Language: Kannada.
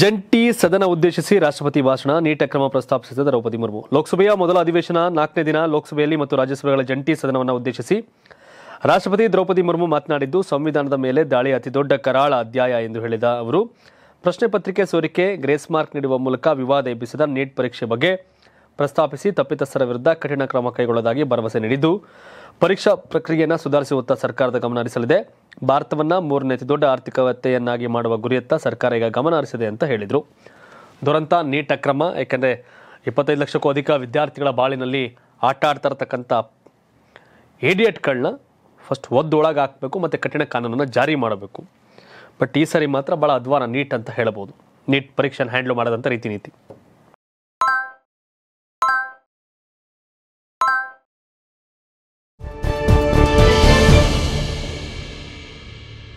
ಜಂಟಿ ಸದನ ಉದ್ದೇಶಿಸಿ ರಾಷ್ಟ್ರಪತಿ ಭಾಷಣ ನೀಟ ಕ್ರಮ ಪ್ರಸ್ತಾಪಿಸಿದ ದ್ರೌಪದಿ ಮುರ್ಮು ಲೋಕಸಭೆಯ ಮೊದಲ ಅಧಿವೇಶನ ನಾಲ್ಕನೇ ದಿನ ಲೋಕಸಭೆಯಲ್ಲಿ ಮತ್ತು ರಾಜ್ಯಸಭೆಗಳ ಜಂಟಿ ಸದನವನ್ನು ಉದ್ದೇಶಿಸಿ ರಾಷ್ಟ್ರಪತಿ ದ್ರೌಪದಿ ಮುರ್ಮು ಮಾತನಾಡಿದ್ದು ಸಂವಿಧಾನದ ಮೇಲೆ ದಾಳಿ ಅತಿದೊಡ್ಡ ಕರಾಳ ಅಧ್ಯಾಯ ಎಂದು ಹೇಳಿದ ಅವರು ಪ್ರಶ್ನೆ ಪತ್ರಿಕೆ ಸೋರಿಕೆ ಗ್ರೇಸ್ ಮಾರ್ಕ್ ನೀಡುವ ಮೂಲಕ ವಿವಾದ ಎಬ್ಬಿಸಿದ ನೀಟ್ ಪರೀಕ್ಷೆ ಬಗ್ಗೆ ಪ್ರಸ್ತಾಪಿಸಿ ತಪ್ಪಿತಸ್ಥರ ವಿರುದ್ಧ ಕಠಿಣ ಕ್ರಮ ಕೈಗೊಳ್ಳೋದಾಗಿ ಭರವಸೆ ನೀಡಿದ್ದು ಪರೀಕ್ಷಾ ಪ್ರಕ್ರಿಯೆಯನ್ನು ಸುಧಾರಿಸುವತ್ತ ಸರ್ಕಾರದ ಗಮನ ಹರಿಸಲಿದೆ ಭಾರತವನ್ನು ಮೂರನೇ ದೊಡ್ಡ ಆರ್ಥಿಕತೆಯನ್ನಾಗಿ ಮಾಡುವ ಗುರಿಯತ್ತ ಸರ್ಕಾರ ಈಗ ಗಮನ ಹರಿಸಿದೆ ಅಂತ ಹೇಳಿದರು ದುರಂತ ನೀಟ್ ಅಕ್ರಮ ಏಕೆಂದರೆ ಇಪ್ಪತ್ತೈದು ಲಕ್ಷಕ್ಕೂ ಅಧಿಕ ವಿದ್ಯಾರ್ಥಿಗಳ ಬಾಳಿನಲ್ಲಿ ಆಟ ಆಡ್ತಾ ಇರತಕ್ಕಂಥ ಏಡಿಯಟ್ಗಳನ್ನ ಫಸ್ಟ್ ಒಳಗೆ ಹಾಕಬೇಕು ಮತ್ತು ಕಠಿಣ ಕಾನೂನನ್ನು ಜಾರಿ ಮಾಡಬೇಕು ಬಟ್ ಈ ಸರಿ ಮಾತ್ರ ಭಾಳ ಅಧ್ವಾನ ನೀಟ್ ಅಂತ ಹೇಳ್ಬೋದು ನೀಟ್ ಪರೀಕ್ಷೆಯನ್ನು ಹ್ಯಾಂಡ್ಲ್ ಮಾಡೋದಂಥ ರೀತಿ ನೀತಿ